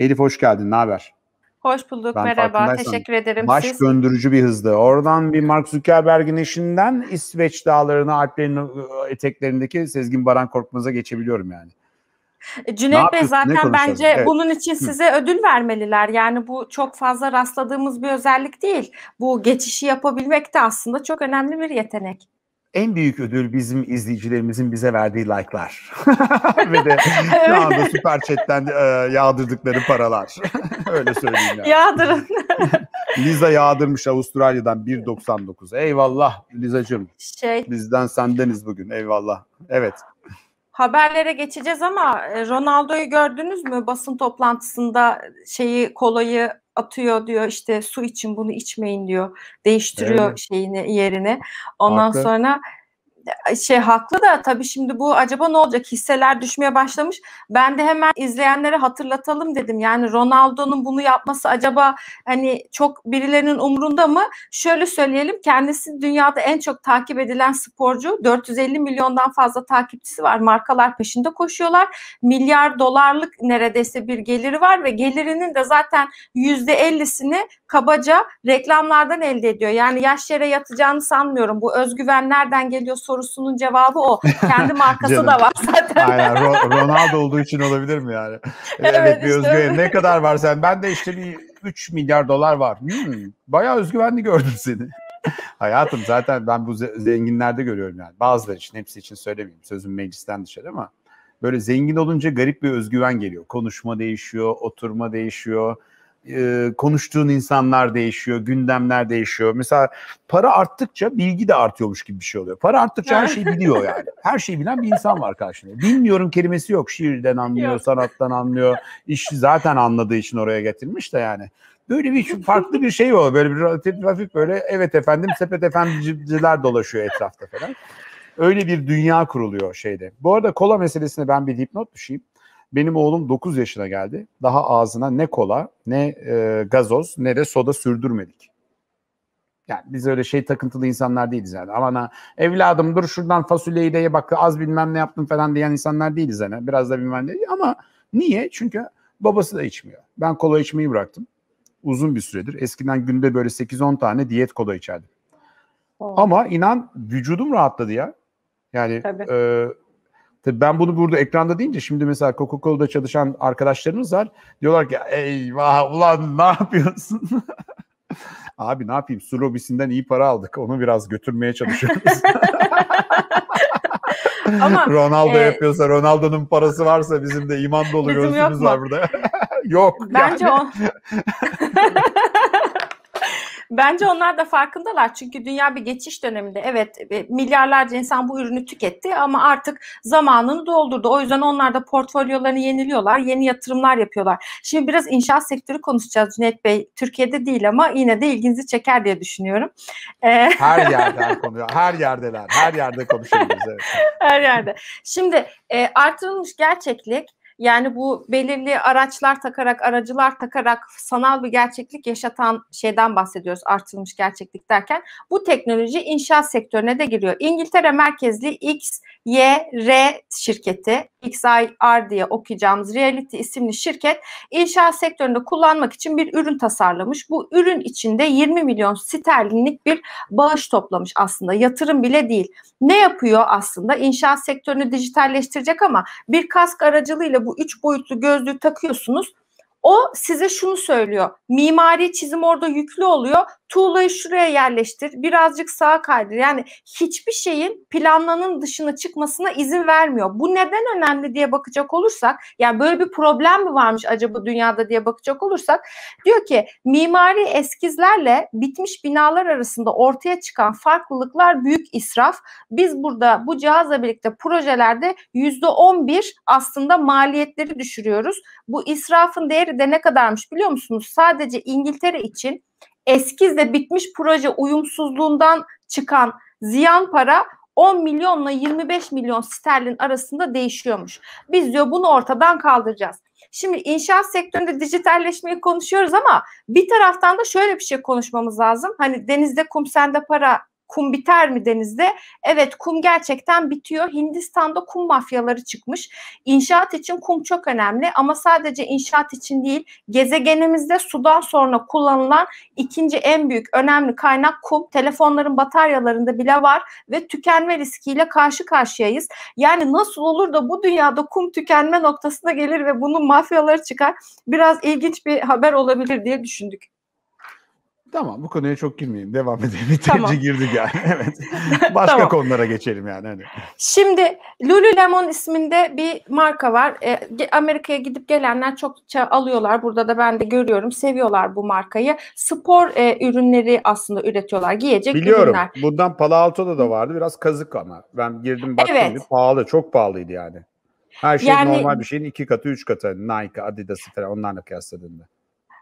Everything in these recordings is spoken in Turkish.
Elif hoş geldin. Ne haber? Hoş bulduk. Ben merhaba. Teşekkür ederim. Baş siz. döndürücü bir hızdı. Oradan bir Mark Zuckerberg'in eşinden İsveç dağlarına, Alplerin e, eteklerindeki Sezgin Baran Korkmaz'a geçebiliyorum yani. E, Cüneyt Bey zaten bence evet. bunun için size ödül vermeliler. Yani bu çok fazla rastladığımız bir özellik değil. Bu geçişi yapabilmek de aslında çok önemli bir yetenek en büyük ödül bizim izleyicilerimizin bize verdiği like'lar. Ve de şu anda Süper Chat'ten e, yağdırdıkları paralar. Öyle söyleyeyim yani. Yağdırın. Liza yağdırmış Avustralya'dan 1.99. Eyvallah Lizacığım. Şey... Bizden sendeniz bugün. Eyvallah. Evet. Haberlere geçeceğiz ama e, Ronaldo'yu gördünüz mü basın toplantısında şeyi kolayı atıyor diyor işte su için bunu içmeyin diyor. Değiştiriyor evet. şeyini yerine. Ondan Haklı. sonra şey haklı da tabii şimdi bu acaba ne olacak? Hisseler düşmeye başlamış. Ben de hemen izleyenlere hatırlatalım dedim. Yani Ronaldo'nun bunu yapması acaba hani çok birilerinin umrunda mı? Şöyle söyleyelim. Kendisi dünyada en çok takip edilen sporcu. 450 milyondan fazla takipçisi var. Markalar peşinde koşuyorlar. Milyar dolarlık neredeyse bir geliri var ve gelirinin de zaten %50'sini kabaca reklamlardan elde ediyor. Yani yaş yere yatacağını sanmıyorum. Bu özgüven nereden geliyorsun? sorusunun cevabı o. Kendi markası da var zaten. Aynen Ro- Ronaldo olduğu için olabilir mi yani? E, evet, evet bir işte özgüven. Ne kadar var sen? Ben de işte bir 3 milyar dolar var. Hmm, bayağı özgüvenli gördüm seni. Hayatım zaten ben bu zenginlerde görüyorum yani. Bazıları için hepsi için söylemeyeyim. Sözüm meclisten dışarı ama böyle zengin olunca garip bir özgüven geliyor. Konuşma değişiyor, oturma değişiyor e, konuştuğun insanlar değişiyor, gündemler değişiyor. Mesela para arttıkça bilgi de artıyormuş gibi bir şey oluyor. Para arttıkça her şeyi biliyor yani. Her şeyi bilen bir insan var karşında. Bilmiyorum kelimesi yok. Şiirden anlıyor, yok. sanattan anlıyor. İş zaten anladığı için oraya getirmiş de yani. Böyle bir farklı bir şey var. Böyle bir hafif, hafif böyle evet efendim sepet efendiciler dolaşıyor etrafta falan. Öyle bir dünya kuruluyor şeyde. Bu arada kola meselesine ben bir dipnot düşeyim. Benim oğlum 9 yaşına geldi. Daha ağzına ne kola, ne e, gazoz, ne de soda sürdürmedik. Yani biz öyle şey takıntılı insanlar değiliz yani. Aman ha evladım dur şuradan fasulyeyi de ye bak az bilmem ne yaptım falan diyen insanlar değiliz yani. Biraz da bilmem ne. Ama niye? Çünkü babası da içmiyor. Ben kola içmeyi bıraktım. Uzun bir süredir. Eskiden günde böyle 8-10 tane diyet kola içerdim. Oh. Ama inan vücudum rahatladı ya. Yani e, Tabii ben bunu burada ekranda deyince şimdi mesela Coca-Cola'da çalışan arkadaşlarımız var. Diyorlar ki eyvah ulan ne yapıyorsun? Abi ne yapayım su lobisinden iyi para aldık. Onu biraz götürmeye çalışıyoruz. Ama, Ronaldo e, yapıyorsa Ronaldo'nun parası varsa bizim de iman dolu gözümüz var burada. yok. Bence yani. o. Bence onlar da farkındalar. Çünkü dünya bir geçiş döneminde. Evet e, milyarlarca insan bu ürünü tüketti ama artık zamanını doldurdu. O yüzden onlar da portfolyolarını yeniliyorlar. Yeni yatırımlar yapıyorlar. Şimdi biraz inşaat sektörü konuşacağız Cüneyt Bey. Türkiye'de değil ama yine de ilginizi çeker diye düşünüyorum. Ee, her yerde konuyor. Her yerdeler. Her yerde konuşuyoruz. Evet. Her yerde. Şimdi e, artırılmış gerçeklik yani bu belirli araçlar takarak, aracılar takarak sanal bir gerçeklik yaşatan şeyden bahsediyoruz artırılmış gerçeklik derken. Bu teknoloji inşaat sektörüne de giriyor. İngiltere merkezli X, Y, R şirketi, XIR diye okuyacağımız Reality isimli şirket inşaat sektöründe kullanmak için bir ürün tasarlamış. Bu ürün içinde 20 milyon sterlinlik bir bağış toplamış aslında. Yatırım bile değil. Ne yapıyor aslında? İnşaat sektörünü dijitalleştirecek ama bir kask aracılığıyla bu bu üç boyutlu gözlüğü takıyorsunuz. O size şunu söylüyor. Mimari çizim orada yüklü oluyor. Tuğlayı şuraya yerleştir. Birazcık sağa kaydır. Yani hiçbir şeyin planlanın dışına çıkmasına izin vermiyor. Bu neden önemli diye bakacak olursak yani böyle bir problem mi varmış acaba dünyada diye bakacak olursak diyor ki mimari eskizlerle bitmiş binalar arasında ortaya çıkan farklılıklar büyük israf. Biz burada bu cihazla birlikte projelerde %11 aslında maliyetleri düşürüyoruz. Bu israfın değeri de ne kadarmış biliyor musunuz? Sadece İngiltere için eskizle bitmiş proje uyumsuzluğundan çıkan ziyan para 10 milyonla 25 milyon sterlin arasında değişiyormuş. Biz diyor bunu ortadan kaldıracağız. Şimdi inşaat sektöründe dijitalleşmeyi konuşuyoruz ama bir taraftan da şöyle bir şey konuşmamız lazım. Hani denizde kum sende para kum biter mi denizde? Evet kum gerçekten bitiyor. Hindistan'da kum mafyaları çıkmış. İnşaat için kum çok önemli ama sadece inşaat için değil gezegenimizde sudan sonra kullanılan ikinci en büyük önemli kaynak kum. Telefonların bataryalarında bile var ve tükenme riskiyle karşı karşıyayız. Yani nasıl olur da bu dünyada kum tükenme noktasına gelir ve bunun mafyaları çıkar? Biraz ilginç bir haber olabilir diye düşündük. Tamam bu konuya çok girmeyelim. Devam edelim. Yeterince tamam. girdik yani. evet. Başka tamam. konulara geçelim yani. Hani. Şimdi Lululemon isminde bir marka var. E, Amerika'ya gidip gelenler çokça alıyorlar. Burada da ben de görüyorum. Seviyorlar bu markayı. Spor e, ürünleri aslında üretiyorlar. Giyecek Biliyorum. ürünler. Biliyorum. Bundan Palo Alto'da da vardı. Biraz kazık ama. Ben girdim baktım. Evet. Bir, pahalı. Çok pahalıydı yani. Her şey yani, normal bir şeyin iki katı, üç katı. Nike, Adidas falan onlarla kıyasladığında.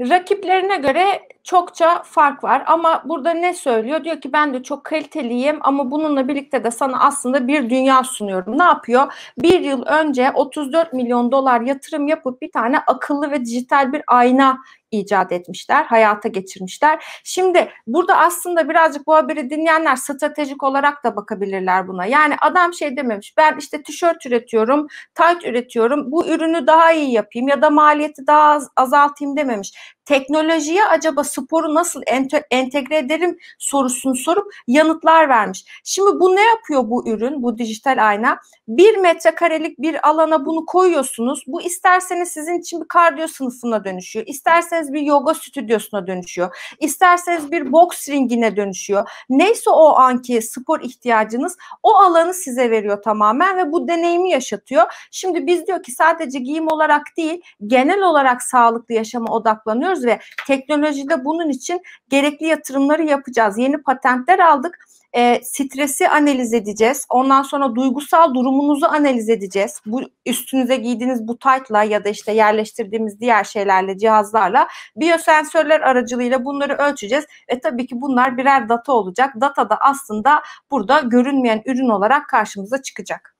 Rakiplerine göre çokça fark var ama burada ne söylüyor? Diyor ki ben de çok kaliteliyim ama bununla birlikte de sana aslında bir dünya sunuyorum. Ne yapıyor? Bir yıl önce 34 milyon dolar yatırım yapıp bir tane akıllı ve dijital bir ayna icat etmişler, hayata geçirmişler. Şimdi burada aslında birazcık bu haberi dinleyenler stratejik olarak da bakabilirler buna. Yani adam şey dememiş ben işte tişört üretiyorum, tayt üretiyorum, bu ürünü daha iyi yapayım ya da maliyeti daha az, azaltayım dememiş teknolojiye acaba sporu nasıl ente entegre ederim sorusunu sorup yanıtlar vermiş. Şimdi bu ne yapıyor bu ürün, bu dijital ayna? Bir metrekarelik bir alana bunu koyuyorsunuz. Bu isterseniz sizin için bir kardiyo sınıfına dönüşüyor. İsterseniz bir yoga stüdyosuna dönüşüyor. İsterseniz bir boks ringine dönüşüyor. Neyse o anki spor ihtiyacınız o alanı size veriyor tamamen ve bu deneyimi yaşatıyor. Şimdi biz diyor ki sadece giyim olarak değil genel olarak sağlıklı yaşama odaklanıyoruz çalışıyoruz ve teknolojide bunun için gerekli yatırımları yapacağız. Yeni patentler aldık. E, stresi analiz edeceğiz. Ondan sonra duygusal durumunuzu analiz edeceğiz. Bu üstünüze giydiğiniz bu tight'la ya da işte yerleştirdiğimiz diğer şeylerle, cihazlarla biyosensörler aracılığıyla bunları ölçeceğiz. Ve tabii ki bunlar birer data olacak. Data da aslında burada görünmeyen ürün olarak karşımıza çıkacak.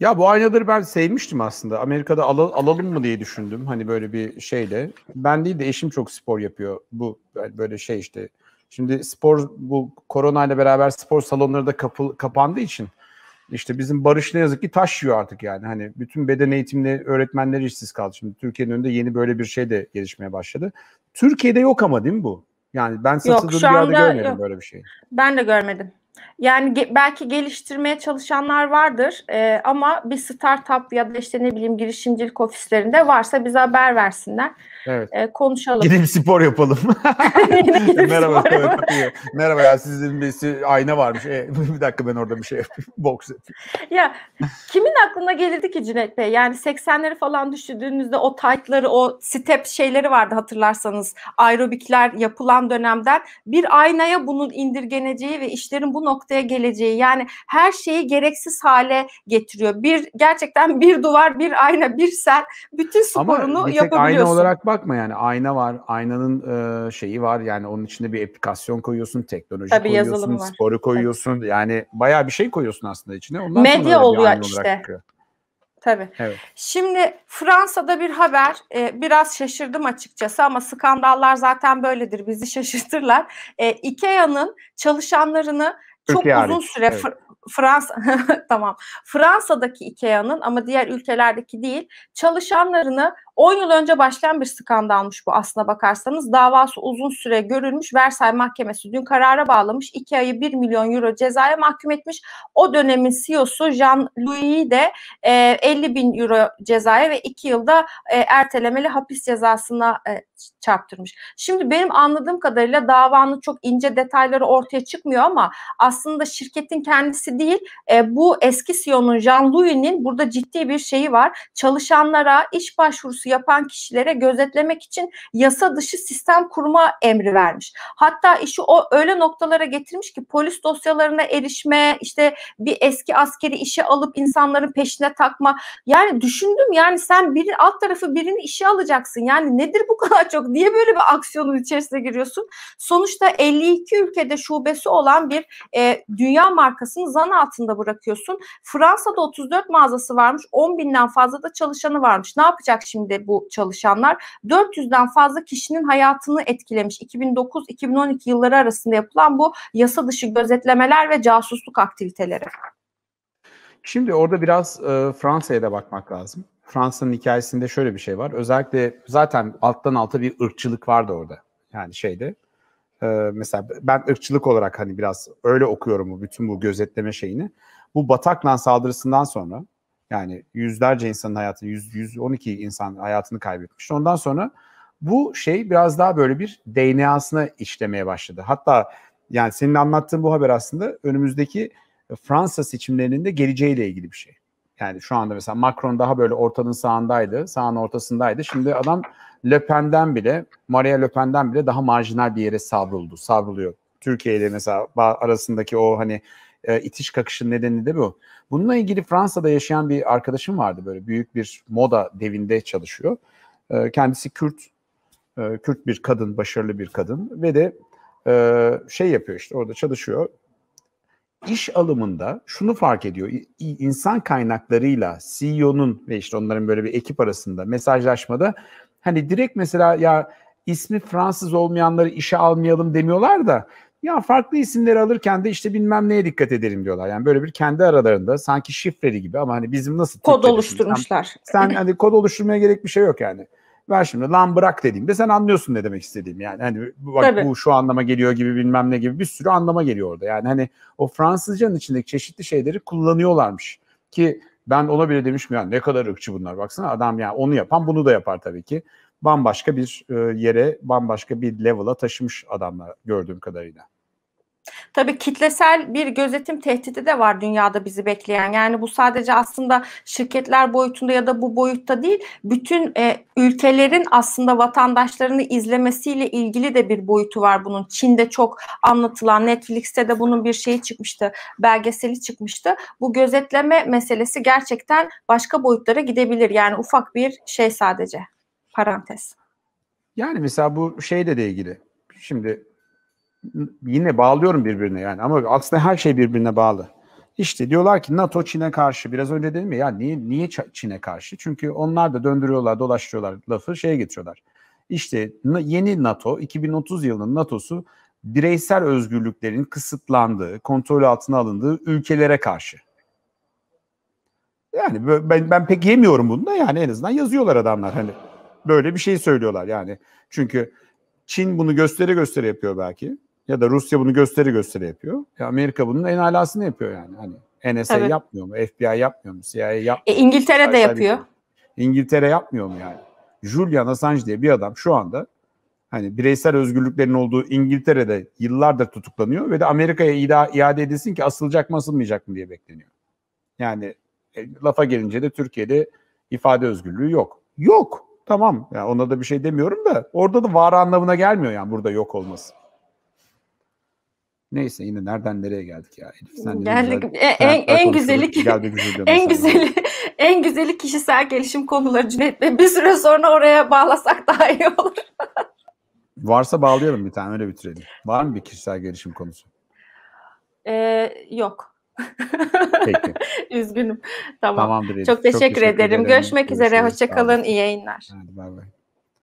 Ya bu aynaları ben sevmiştim aslında. Amerika'da al alalım mı diye düşündüm. Hani böyle bir şeyle. Ben değil de eşim çok spor yapıyor. Bu böyle şey işte. Şimdi spor bu korona ile beraber spor salonları da kapı, kapandığı için işte bizim Barış ne yazık ki taş yiyor artık yani. Hani bütün beden eğitimli öğretmenler işsiz kaldı. Şimdi Türkiye'nin önünde yeni böyle bir şey de gelişmeye başladı. Türkiye'de yok ama değil mi bu? Yani ben satıldığı bir yerde görmedim yok. böyle bir şey. Ben de görmedim. Yani ge- belki geliştirmeye çalışanlar vardır e, ama bir startup ya da işte ne bileyim girişimcilik ofislerinde varsa bize haber versinler. Evet. E, konuşalım. Gidelim spor yapalım. Merhaba. Spor Merhaba ya sizin bir ayna varmış. E, bir dakika ben orada bir şey yapayım. Boks Ya kimin aklına gelirdi ki Cüneyt Bey? Yani 80'leri falan düşündüğünüzde o tight'ları, o step şeyleri vardı hatırlarsanız. Aerobikler yapılan dönemden bir aynaya bunun indirgeneceği ve işlerin bunu noktaya geleceği yani her şeyi gereksiz hale getiriyor. Bir gerçekten bir duvar, bir ayna, bir sel bütün sporunu Ama bir tek yapabiliyorsun. Ayna olarak bakma yani ayna var, aynanın e, şeyi var yani onun içinde bir aplikasyon koyuyorsun, teknoloji Tabii koyuyorsun, sporu koyuyorsun Tabii. yani bayağı bir şey koyuyorsun aslında içine. Ondan Medya sonra oluyor işte. Çıkıyor. Tabii. Evet. Şimdi Fransa'da bir haber, e, biraz şaşırdım açıkçası ama skandallar zaten böyledir, bizi şaşırtırlar. E, Ikea'nın çalışanlarını Türkiye çok uzun süre evet. Fransa tamam Fransa'daki IKEA'nın ama diğer ülkelerdeki değil çalışanlarını 10 yıl önce başlayan bir skandalmış bu aslına bakarsanız. Davası uzun süre görülmüş. Versay Mahkemesi dün karara bağlamış. 2 ayı 1 milyon euro cezaya mahkum etmiş. O dönemin CEO'su Jean Louis de e, 50 bin euro cezaya ve 2 yılda e, ertelemeli hapis cezasına e, çarptırmış. Şimdi benim anladığım kadarıyla davanın çok ince detayları ortaya çıkmıyor ama aslında şirketin kendisi değil e, bu eski CEO'nun Jean Louis'nin burada ciddi bir şeyi var. Çalışanlara iş başvurusu yapan kişilere gözetlemek için yasa dışı sistem kurma emri vermiş. Hatta işi o öyle noktalara getirmiş ki polis dosyalarına erişme, işte bir eski askeri işe alıp insanların peşine takma. Yani düşündüm yani sen biri alt tarafı birini işe alacaksın. Yani nedir bu kadar çok? Niye böyle bir aksiyonun içerisine giriyorsun? Sonuçta 52 ülkede şubesi olan bir e, dünya markasını zan altında bırakıyorsun. Fransa'da 34 mağazası varmış. 10 binden fazla da çalışanı varmış. Ne yapacak şimdi içinde bu çalışanlar 400'den fazla kişinin hayatını etkilemiş. 2009-2012 yılları arasında yapılan bu yasa dışı gözetlemeler ve casusluk aktiviteleri. Şimdi orada biraz e, Fransa'ya da bakmak lazım. Fransa'nın hikayesinde şöyle bir şey var. Özellikle zaten alttan alta bir ırkçılık vardı orada. Yani şeyde e, mesela ben ırkçılık olarak hani biraz öyle okuyorum bu bütün bu gözetleme şeyini. Bu Bataklan saldırısından sonra yani yüzlerce insanın hayatını, 100, 112 insan hayatını kaybetmiş. Ondan sonra bu şey biraz daha böyle bir DNA'sına işlemeye başladı. Hatta yani senin anlattığın bu haber aslında önümüzdeki e, Fransa seçimlerinin de geleceğiyle ilgili bir şey. Yani şu anda mesela Macron daha böyle ortanın sağındaydı, sağın ortasındaydı. Şimdi adam Le Pen'den bile, Maria Le Pen'den bile daha marjinal bir yere savruldu, savruluyor. Türkiye ile mesela arasındaki o hani e, itiş kakışın nedeni de bu. Bununla ilgili Fransa'da yaşayan bir arkadaşım vardı böyle büyük bir moda devinde çalışıyor. E, kendisi Kürt e, Kürt bir kadın, başarılı bir kadın ve de e, şey yapıyor işte orada çalışıyor. İş alımında şunu fark ediyor. insan kaynaklarıyla CEO'nun ve işte onların böyle bir ekip arasında mesajlaşmada hani direkt mesela ya ismi Fransız olmayanları işe almayalım demiyorlar da ya farklı isimleri alırken de işte bilmem neye dikkat edelim diyorlar. Yani böyle bir kendi aralarında sanki şifreli gibi ama hani bizim nasıl kod oluşturmuşlar. Sen, hani kod oluşturmaya gerek bir şey yok yani. Ver şimdi lan bırak dediğimde sen anlıyorsun ne demek istediğim yani. Hani bak Tabii. bu şu anlama geliyor gibi bilmem ne gibi bir sürü anlama geliyor orada. Yani hani o Fransızcanın içindeki çeşitli şeyleri kullanıyorlarmış. Ki ben ona bile demişim yani ne kadar ırkçı bunlar baksana adam yani onu yapan bunu da yapar tabii ki bambaşka bir e, yere, bambaşka bir level'a taşımış adamlar gördüğüm kadarıyla. Tabii kitlesel bir gözetim tehdidi de var dünyada bizi bekleyen. Yani bu sadece aslında şirketler boyutunda ya da bu boyutta değil, bütün e, ülkelerin aslında vatandaşlarını izlemesiyle ilgili de bir boyutu var bunun. Çin'de çok anlatılan, Netflix'te de bunun bir şeyi çıkmıştı, belgeseli çıkmıştı. Bu gözetleme meselesi gerçekten başka boyutlara gidebilir. Yani ufak bir şey sadece. Parantez. Yani mesela bu şeyle de ilgili. Şimdi yine bağlıyorum birbirine yani ama aslında her şey birbirine bağlı. İşte diyorlar ki NATO Çin'e karşı biraz önce dedim ya, ya niye, niye Çin'e karşı? Çünkü onlar da döndürüyorlar, dolaştırıyorlar lafı şeye getiriyorlar. İşte yeni NATO 2030 yılının NATO'su bireysel özgürlüklerin kısıtlandığı, kontrol altına alındığı ülkelere karşı. Yani ben ben pek yemiyorum bunu da yani en azından yazıyorlar adamlar hani. Böyle bir şey söylüyorlar yani. Çünkü Çin bunu gösteri gösteri yapıyor belki. Ya da Rusya bunu gösteri gösteri yapıyor. Ya Amerika bunun en alasını yapıyor yani. Hani NSA Tabii. yapmıyor mu? FBI yapmıyor mu? CIA e, yapmıyor e, İngiltere de yapıyor. İngiltere yapmıyor mu yani? Julian Assange diye bir adam şu anda hani bireysel özgürlüklerin olduğu İngiltere'de yıllardır tutuklanıyor ve de Amerika'ya iade edilsin ki asılacak mı asılmayacak mı diye bekleniyor. Yani e, lafa gelince de Türkiye'de ifade özgürlüğü yok. Yok. Tamam ya yani ona da bir şey demiyorum da orada da var anlamına gelmiyor yani burada yok olması. Neyse yine nereden nereye geldik ya Elif sen Geldik. Güzel, e, en, en güzeli en güzeli en güzeli kişisel gelişim konuları Cüneyt Bey. Bir süre sonra oraya bağlasak daha iyi olur. Varsa bağlayalım bir tane öyle bitirelim. Var mı bir kişisel gelişim konusu? Ee, yok. Peki. Üzgünüm. Tamam. Tamamdır. Çok teşekkür, Çok teşekkür ederim. ederim. Görüşmek Görüşürüz. üzere. Hoşçakalın. İyi yayınlar. Hadi bay bay.